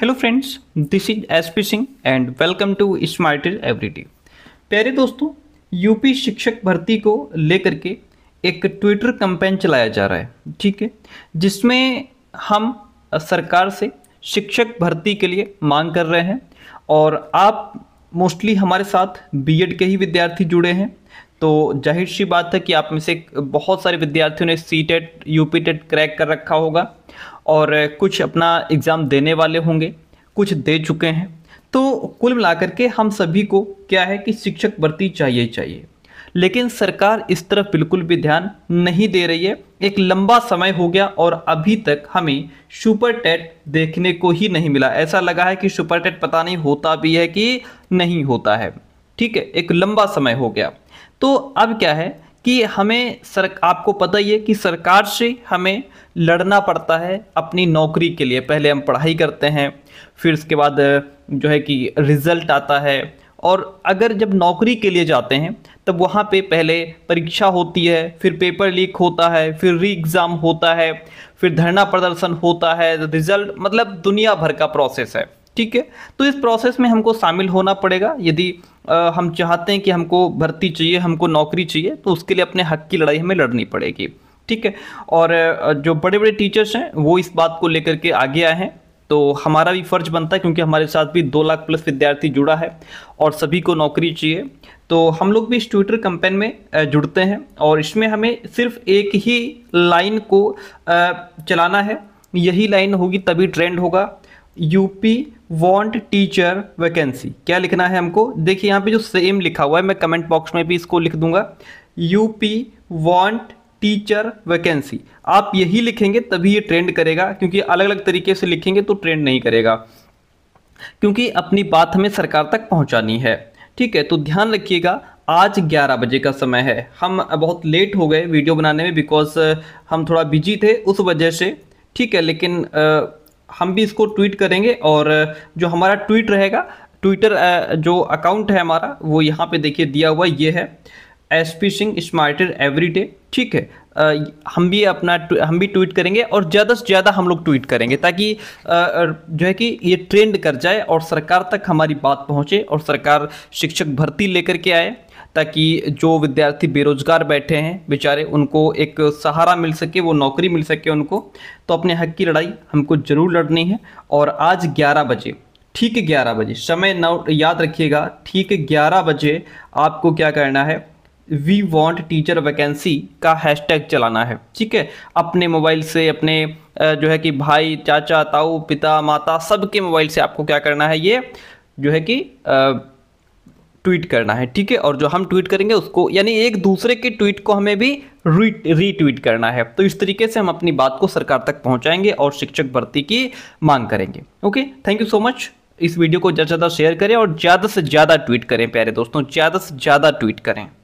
hello friends this is S P Singh and welcome to smart every everyday प्यारे दोस्तों UP शिक्षक भर्ती को लेकर के एक ट्विटर कंपेन चलाया जा रहा है ठीक है जिसमें हम सरकार से शिक्षक भर्ती के लिए मांग कर रहे हैं और आप मोस्टली हमारे साथ बीएड के ही विद्यार्थी जुड़े हैं तो जाहिर सी बात है कि आप में से बहुत सारे विद्यार्थियों ने C TET U TET crack कर रखा होगा और कुछ अपना एग्ज़ाम देने वाले होंगे कुछ दे चुके हैं तो कुल मिलाकर के हम सभी को क्या है कि शिक्षक भर्ती चाहिए चाहिए लेकिन सरकार इस तरफ बिल्कुल भी ध्यान नहीं दे रही है एक लंबा समय हो गया और अभी तक हमें सुपर टेट देखने को ही नहीं मिला ऐसा लगा है कि सुपर टेट पता नहीं होता भी है कि नहीं होता है ठीक है एक लंबा समय हो गया तो अब क्या है कि हमें सर आपको पता ही है कि सरकार से हमें लड़ना पड़ता है अपनी नौकरी के लिए पहले हम पढ़ाई करते हैं फिर उसके बाद जो है कि रिज़ल्ट आता है और अगर जब नौकरी के लिए जाते हैं तब वहाँ पे पहले परीक्षा होती है फिर पेपर लीक होता है फिर री एग्ज़ाम होता है फिर धरना प्रदर्शन होता है रिज़ल्ट मतलब दुनिया भर का प्रोसेस है ठीक है तो इस प्रोसेस में हमको शामिल होना पड़ेगा यदि हम चाहते हैं कि हमको भर्ती चाहिए हमको नौकरी चाहिए तो उसके लिए अपने हक की लड़ाई हमें लड़नी पड़ेगी ठीक है और जो बड़े बड़े टीचर्स हैं वो इस बात को लेकर के आगे आए हैं तो हमारा भी फर्ज बनता है क्योंकि हमारे साथ भी दो लाख प्लस विद्यार्थी जुड़ा है और सभी को नौकरी चाहिए तो हम लोग भी इस ट्विटर कंपेन में जुड़ते हैं और इसमें हमें सिर्फ एक ही लाइन को चलाना है यही लाइन होगी तभी ट्रेंड होगा यूपी वॉन्ट टीचर वैकेंसी क्या लिखना है हमको देखिए यहाँ पे जो सेम लिखा हुआ है मैं कमेंट बॉक्स में भी इसको लिख दूंगा यूपी वॉन्ट टीचर वैकेंसी आप यही लिखेंगे तभी ये ट्रेंड करेगा क्योंकि अलग अलग तरीके से लिखेंगे तो ट्रेंड नहीं करेगा क्योंकि अपनी बात हमें सरकार तक पहुंचानी है ठीक है तो ध्यान रखिएगा आज 11 बजे का समय है हम बहुत लेट हो गए वीडियो बनाने में बिकॉज हम थोड़ा बिजी थे उस वजह से ठीक है लेकिन आ, हम भी इसको ट्वीट करेंगे और जो हमारा ट्वीट रहेगा ट्विटर जो अकाउंट है हमारा वो यहाँ पे देखिए दिया हुआ ये है S P Singh smarter every day ठीक है हम भी अपना हम भी ट्वीट करेंगे और ज़्यादा से ज़्यादा हम लोग ट्वीट करेंगे ताकि जो है कि ये ट्रेंड कर जाए और सरकार तक हमारी बात पहुँचे और सरकार शिक्षक भर्ती लेकर के आए ताकि जो विद्यार्थी बेरोजगार बैठे हैं बेचारे उनको एक सहारा मिल सके वो नौकरी मिल सके उनको तो अपने हक की लड़ाई हमको ज़रूर लड़नी है और आज ग्यारह बजे ठीक ग्यारह बजे समय नौ याद रखिएगा ठीक ग्यारह बजे आपको क्या करना है वी वॉन्ट टीचर वैकेंसी का हैशटैग चलाना है ठीक है अपने मोबाइल से अपने जो है कि भाई चाचा ताऊ पिता माता सबके मोबाइल से आपको क्या करना है ये जो है कि ट्वीट करना है ठीक है और जो हम ट्वीट करेंगे उसको यानी एक दूसरे के ट्वीट को हमें भी रीट्वीट करना है तो इस तरीके से हम अपनी बात को सरकार तक पहुंचाएंगे और शिक्षक भर्ती की मांग करेंगे okay thank you so much इस वीडियो को ज़्यादा से ज़्यादा शेयर करें और ज़्यादा से ज़्यादा ट्वीट करें प्यारे दोस्तों ज़्यादा से ज़्यादा ट्वीट करें